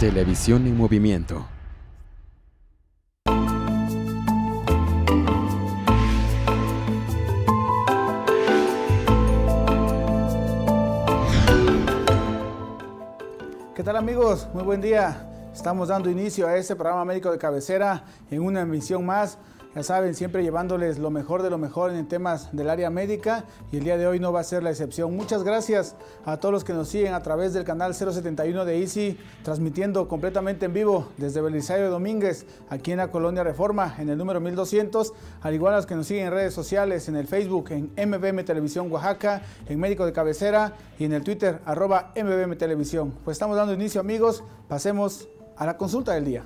Televisión en movimiento. ¿Qué tal amigos? Muy buen día. Estamos dando inicio a este programa médico de cabecera en una emisión más ya saben, siempre llevándoles lo mejor de lo mejor en temas del área médica y el día de hoy no va a ser la excepción. Muchas gracias a todos los que nos siguen a través del canal 071 de Ici transmitiendo completamente en vivo desde Belisario Domínguez, aquí en la Colonia Reforma, en el número 1200, al igual a los que nos siguen en redes sociales, en el Facebook, en MBM Televisión Oaxaca, en Médico de Cabecera y en el Twitter, arroba MBM Televisión. Pues estamos dando inicio, amigos. Pasemos a la consulta del día.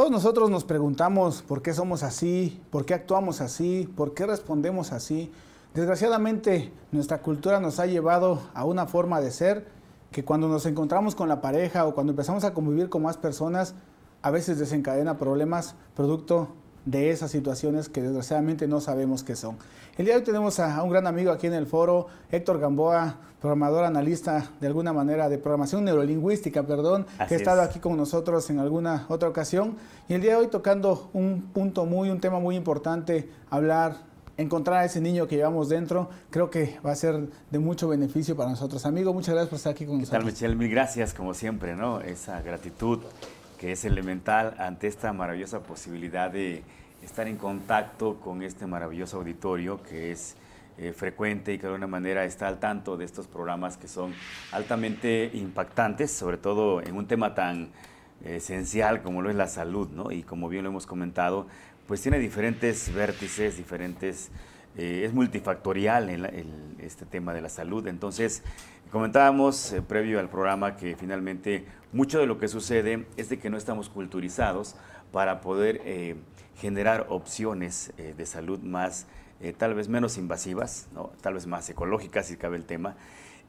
Todos nosotros nos preguntamos por qué somos así, por qué actuamos así, por qué respondemos así. Desgraciadamente, nuestra cultura nos ha llevado a una forma de ser que cuando nos encontramos con la pareja o cuando empezamos a convivir con más personas, a veces desencadena problemas producto de esas situaciones que desgraciadamente no sabemos qué son. El día de hoy tenemos a, un gran amigo aquí en el foro, Héctor Gamboa, programador analista de alguna manera de programación neurolingüística, perdón, que ha estado aquí con nosotros en alguna otra ocasión. Y el día de hoy tocando un punto muy, un tema muy importante, hablar encontrar a ese niño que llevamos dentro, creo que va a ser de mucho beneficio para nosotros. Amigo, muchas gracias por estar aquí con ¿Qué nosotros. Tal, Michelle? Mil gracias, como siempre, ¿no? Esa gratitud que es elemental ante esta maravillosa posibilidad de estar en contacto con este maravilloso auditorio que es eh, frecuente y que de alguna manera está al tanto de estos programas que son altamente impactantes, sobre todo en un tema tan esencial como lo es la salud, ¿no? Y como bien lo hemos comentado, pues tiene diferentes vértices, diferentes eh, es multifactorial este tema de la salud. Entonces, comentábamos eh, previo al programa que finalmente mucho de lo que sucede es de que no estamos culturizados para poder eh, generar opciones de salud más, tal vez menos invasivas, tal vez más ecológicas, si cabe el tema,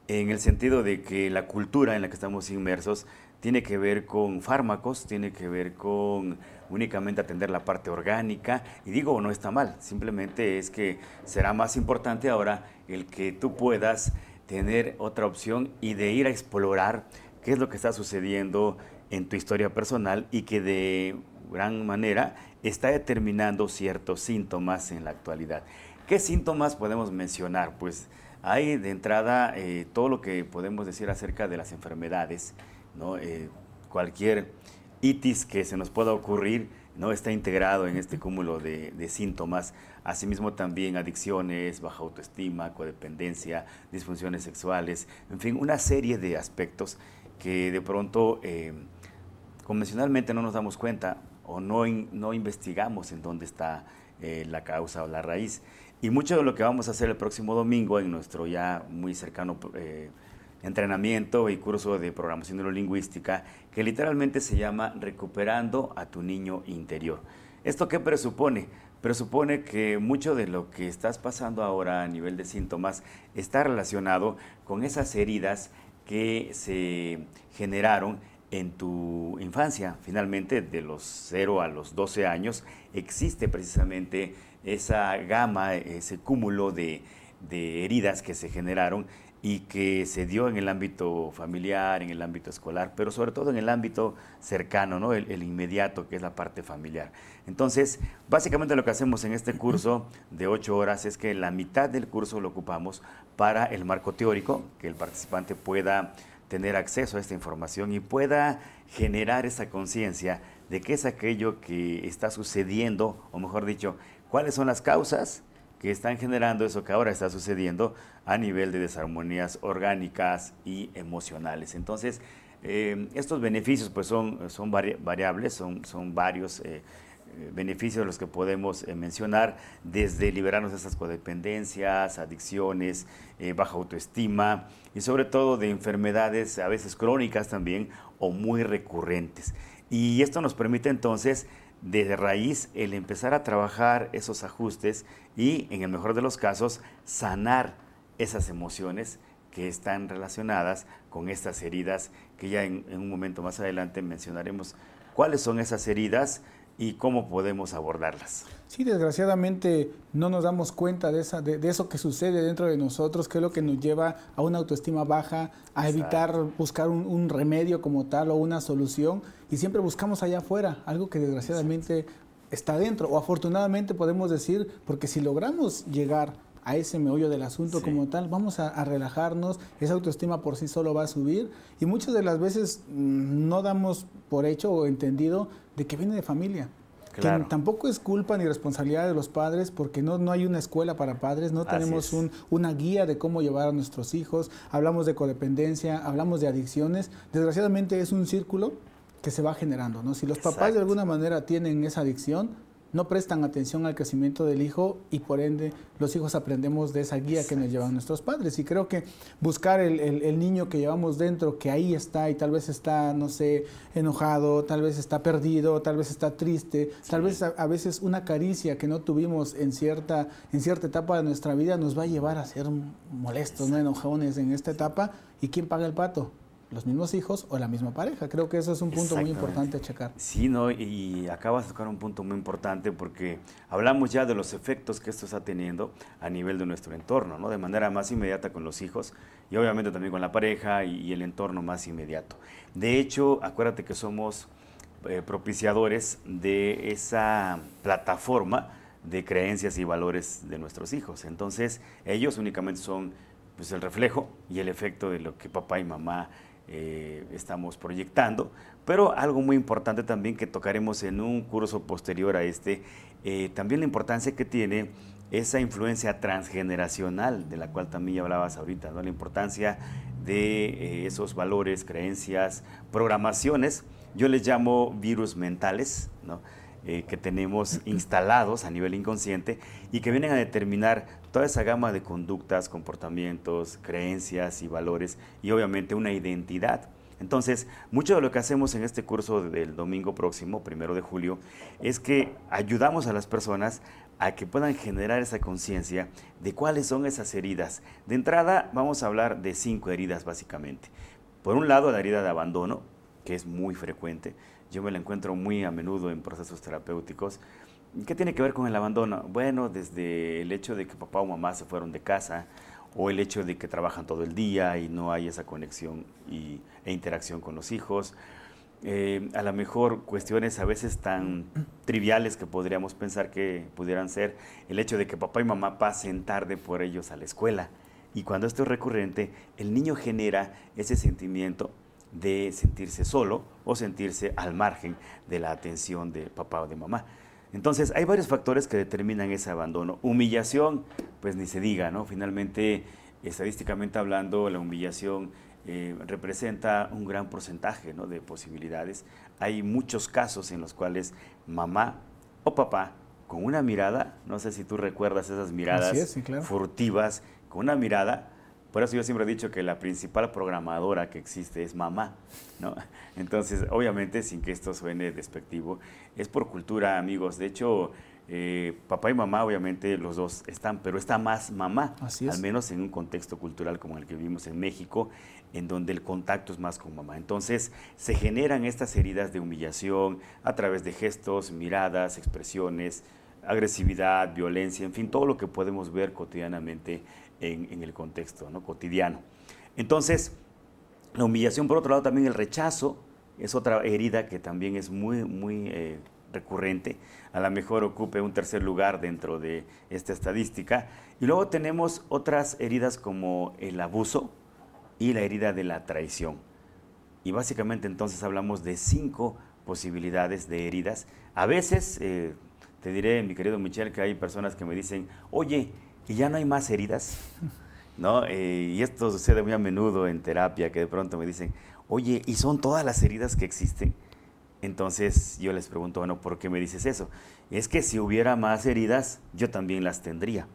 en el sentido de que la cultura en la que estamos inmersos tiene que ver con fármacos, tiene que ver con únicamente atender la parte orgánica. Y digo, no está mal, simplemente es que será más importante ahora el que tú puedas tener otra opción y de ir a explorar qué es lo que está sucediendo en tu historia personal y que de gran manera está determinando ciertos síntomas en la actualidad. ¿Qué síntomas podemos mencionar? Pues hay de entrada eh, todo lo que podemos decir acerca de las enfermedades, eh, cualquier itis que se nos pueda ocurrir, ¿no? Está integrado en este cúmulo de, síntomas. Asimismo también adicciones, baja autoestima, codependencia, disfunciones sexuales, en fin, una serie de aspectos que de pronto eh, convencionalmente no nos damos cuenta, o no, no investigamos en dónde está eh, la causa o la raíz. Y mucho de lo que vamos a hacer el próximo domingo en nuestro ya muy cercano eh, entrenamiento y curso de programación neurolingüística, que literalmente se llama Recuperando a tu niño interior. ¿Esto qué presupone? presupone que mucho de lo que estás pasando ahora a nivel de síntomas está relacionado con esas heridas que se generaron en tu infancia, finalmente de los 0 a los 12 años, existe precisamente esa gama, ese cúmulo de, heridas que se generaron y que se dio en el ámbito familiar, en el ámbito escolar, pero sobre todo en el ámbito cercano, el, inmediato, que es la parte familiar. Entonces, básicamente lo que hacemos en este curso de ocho horas es que la mitad del curso lo ocupamos para el marco teórico, que el participante pueda tener acceso a esta información y pueda generar esa conciencia de qué es aquello que está sucediendo, o mejor dicho, cuáles son las causas que están generando eso que ahora está sucediendo a nivel de desarmonías orgánicas y emocionales. Entonces, eh, estos beneficios pues son, son variables, son, son varios. Eh, eh, beneficios los que podemos eh, mencionar, desde liberarnos de esas codependencias, adicciones, eh, baja autoestima y sobre todo de enfermedades a veces crónicas también o muy recurrentes. Y esto nos permite entonces desde raíz el empezar a trabajar esos ajustes y en el mejor de los casos sanar esas emociones que están relacionadas con estas heridas que ya en un momento más adelante mencionaremos cuáles son esas heridas, y cómo podemos abordarlas. Sí, desgraciadamente no nos damos cuenta de, eso que sucede dentro de nosotros, que es lo que nos lleva a una autoestima baja, a evitar buscar un, remedio como tal o una solución, y siempre buscamos allá afuera, algo que desgraciadamente está dentro, o afortunadamente podemos decir, porque si logramos llegar a ese meollo del asunto como tal, vamos a, relajarnos, esa autoestima por sí solo va a subir y muchas de las veces mm, no damos por hecho o entendido de que viene de familia. Que tampoco es culpa ni responsabilidad de los padres porque no, no hay una escuela para padres, no tenemos una guía de cómo llevar a nuestros hijos, hablamos de codependencia, hablamos de adicciones, desgraciadamente es un círculo que se va generando, ¿no? Si los papás de alguna manera tienen esa adicción, no prestan atención al crecimiento del hijo y por ende los hijos aprendemos de esa guía que nos llevan nuestros padres. Y creo que buscar el, niño que llevamos dentro, que ahí está y tal vez está, no sé, enojado, tal vez está perdido, tal vez está triste, tal vez a, a, veces una caricia que no tuvimos en cierta, en cierta etapa de nuestra vida nos va a llevar a ser molestos, ¿no? enojones en esta etapa. ¿Y quién paga el pato? los mismos hijos o la misma pareja. Creo que eso es un punto muy importante a checar. Sí, no, y acabas de tocar un punto muy importante porque hablamos ya de los efectos que esto está teniendo a nivel de nuestro entorno, ¿no? De manera más inmediata con los hijos y obviamente también con la pareja y, el entorno más inmediato. De hecho, acuérdate que somos eh, propiciadores de esa plataforma de creencias y valores de nuestros hijos. Entonces, ellos únicamente son pues el reflejo y el efecto de lo que papá y mamá eh, estamos proyectando, pero algo muy importante también que tocaremos en un curso posterior a este, eh, también la importancia que tiene esa influencia transgeneracional de la cual también hablabas ahorita, ¿no? la importancia de eh, esos valores, creencias, programaciones, yo les llamo virus mentales, que tenemos instalados a nivel inconsciente y que vienen a determinar toda esa gama de conductas, comportamientos, creencias y valores y obviamente una identidad. Entonces, mucho de lo que hacemos en este curso del domingo próximo, primero de julio, es que ayudamos a las personas a que puedan generar esa conciencia de cuáles son esas heridas. De entrada, vamos a hablar de cinco heridas básicamente. Por un lado, la herida de abandono, que es muy frecuente. Yo me la encuentro muy a menudo en procesos terapéuticos. ¿Qué tiene que ver con el abandono? Bueno, desde el hecho de que papá o mamá se fueron de casa o el hecho de que trabajan todo el día y no hay esa conexión y, e interacción con los hijos. Eh, a lo mejor cuestiones a veces tan triviales que podríamos pensar que pudieran ser el hecho de que papá y mamá pasen tarde por ellos a la escuela. Y cuando esto es recurrente, el niño genera ese sentimiento de sentirse solo o sentirse al margen de la atención de papá o de mamá. Entonces, hay varios factores que determinan ese abandono. Humillación, pues ni se diga, ¿no? Finalmente, estadísticamente hablando, la humillación eh, representa un gran porcentaje ¿no? de posibilidades. Hay muchos casos en los cuales mamá o papá, con una mirada, no sé si tú recuerdas esas miradas furtivas, con una mirada por eso yo siempre he dicho que la principal programadora que existe es mamá, ¿no? Entonces, obviamente, sin que esto suene despectivo, es por cultura, amigos. De hecho, eh, papá y mamá, obviamente, los dos están, pero está más mamá, Así al menos en un contexto cultural como el que vivimos en México, en donde el contacto es más con mamá. Entonces, se generan estas heridas de humillación a través de gestos, miradas, expresiones, agresividad, violencia, en fin, todo lo que podemos ver cotidianamente en, el contexto ¿no? cotidiano. Entonces, la humillación, por otro lado, también el rechazo es otra herida que también es muy, muy eh, recurrente. A lo mejor ocupe un tercer lugar dentro de esta estadística. Y luego tenemos otras heridas como el abuso y la herida de la traición. Y básicamente entonces hablamos de cinco posibilidades de heridas. A veces, eh, te diré, mi querido Michel, que hay personas que me dicen, oye, y ya no hay más heridas, ¿no? Eh, y esto sucede muy a menudo en terapia, que de pronto me dicen, oye, ¿y son todas las heridas que existen? Entonces yo les pregunto, bueno, ¿por qué me dices eso? Es que si hubiera más heridas, yo también las tendría.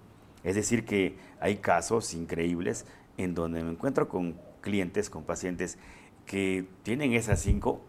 Es decir, que hay casos increíbles en donde me encuentro con clientes, con pacientes que tienen esas cinco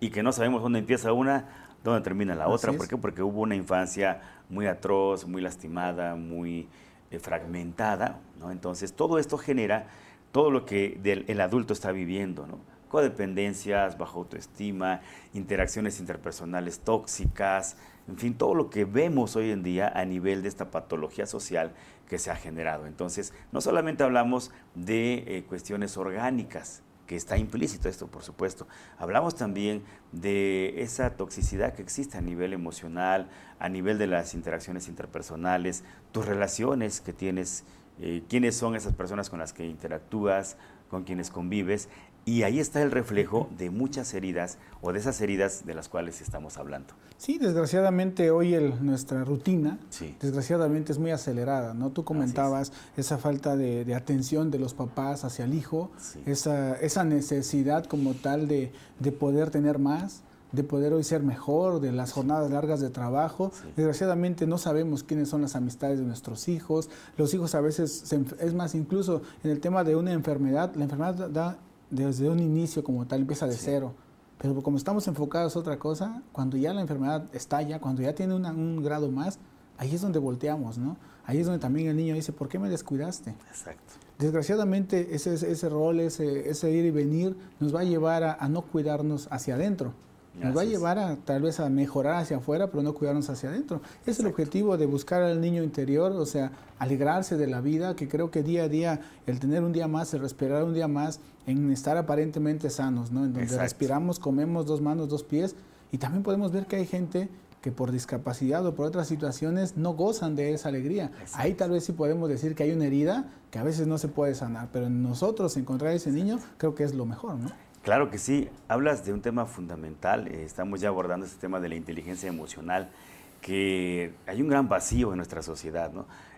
y que no sabemos dónde empieza una, dónde termina la otra. ¿Por qué? Porque hubo una infancia muy atroz, muy lastimada, muy eh, fragmentada, ¿no? Entonces todo esto genera todo lo que el adulto está viviendo, ¿no? Codependencias, baja autoestima, interacciones interpersonales tóxicas, en fin, todo lo que vemos hoy en día a nivel de esta patología social que se ha generado. Entonces, no solamente hablamos de eh, cuestiones orgánicas, que está implícito esto, por supuesto. Hablamos también de esa toxicidad que existe a nivel emocional, a nivel de las interacciones interpersonales, tus relaciones que tienes, eh, quiénes son esas personas con las que interactúas, con quienes convives. Y ahí está el reflejo de muchas heridas o de esas heridas de las cuales estamos hablando. Sí, desgraciadamente hoy el, nuestra rutina, desgraciadamente es muy acelerada, ¿no? Tú comentabas esa falta de, atención de los papás hacia el hijo, esa, necesidad como tal de, poder tener más, de poder hoy ser mejor, de las jornadas largas de trabajo. Desgraciadamente no sabemos quiénes son las amistades de nuestros hijos. Los hijos a veces, es más, incluso en el tema de una enfermedad, la enfermedad da desde un inicio como tal empieza de cero. Pero como estamos enfocados a otra cosa, cuando ya la enfermedad estalla, cuando ya tiene un grado más, ahí es donde volteamos, ¿no? Ahí es donde también el niño dice, ¿por qué me descuidaste? Exacto. Desgraciadamente, ese, ese rol, ese, ese ir y venir, nos va a llevar a no cuidarnos hacia adentro. Nos va a llevar a tal vez a mejorar hacia afuera, pero no cuidarnos hacia adentro. Es el objetivo de buscar al niño interior, o sea, alegrarse de la vida, que creo que día a día, el tener un día más, el respirar un día más, en estar aparentemente sanos, ¿no? En donde respiramos, comemos dos manos, dos pies, y también podemos ver que hay gente que por discapacidad o por otras situaciones no gozan de esa alegría. Ahí tal vez sí podemos decir que hay una herida que a veces no se puede sanar, pero en nosotros encontrar ese niño creo que es lo mejor, ¿no? Claro que sí, hablas de un tema fundamental, eh, estamos ya abordando este tema de la inteligencia emocional, que hay un gran vacío en nuestra sociedad,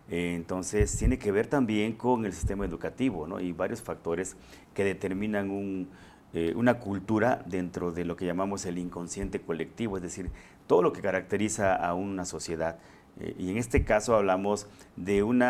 eh, Entonces, tiene que ver también con el sistema educativo, Y varios factores que determinan eh, una cultura dentro de lo que llamamos el inconsciente colectivo, es decir, todo lo que caracteriza a una sociedad. y en este caso hablamos de un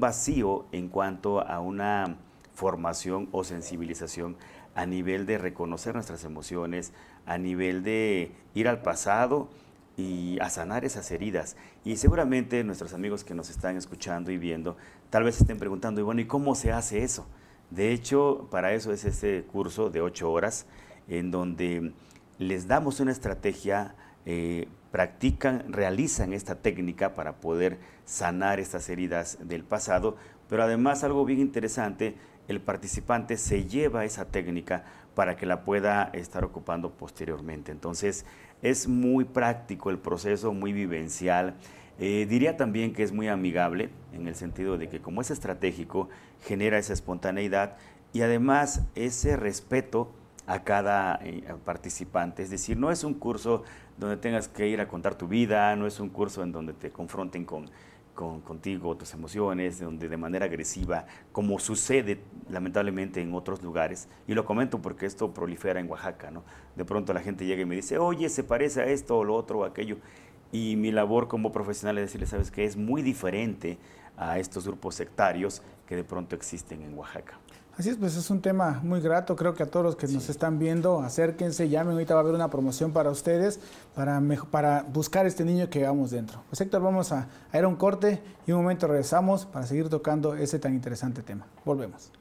vacío en cuanto a una formación o sensibilización a nivel de reconocer nuestras emociones, a nivel de ir al pasado y a sanar esas heridas. Y seguramente nuestros amigos que nos están escuchando y viendo, tal vez estén preguntando, y bueno, ¿y cómo se hace eso? De hecho, para eso es este curso de ocho horas, en donde les damos una estrategia, eh, practican, realizan esta técnica para poder sanar estas heridas del pasado, pero además algo bien interesante el participante se lleva esa técnica para que la pueda estar ocupando posteriormente. Entonces, es muy práctico el proceso, muy vivencial. Eh, diría también que es muy amigable en el sentido de que como es estratégico, genera esa espontaneidad y además ese respeto a cada eh, participante. Es decir, no es un curso donde tengas que ir a contar tu vida, no es un curso en donde te confronten con contigo, tus emociones, donde de manera agresiva, como sucede lamentablemente en otros lugares, y lo comento porque esto prolifera en Oaxaca, ¿no? De pronto la gente llega y me dice, oye, se parece a esto o lo otro o aquello, y mi labor como profesional es decirle, sabes que es muy diferente a estos grupos sectarios que de pronto existen en Oaxaca. Así es, pues es un tema muy grato, creo que a todos los que nos están viendo, acérquense, llamen, ahorita va a haber una promoción para ustedes, para, para buscar este niño que llevamos dentro. Pues Héctor, vamos a, a ir a un corte y un momento regresamos para seguir tocando ese tan interesante tema. Volvemos.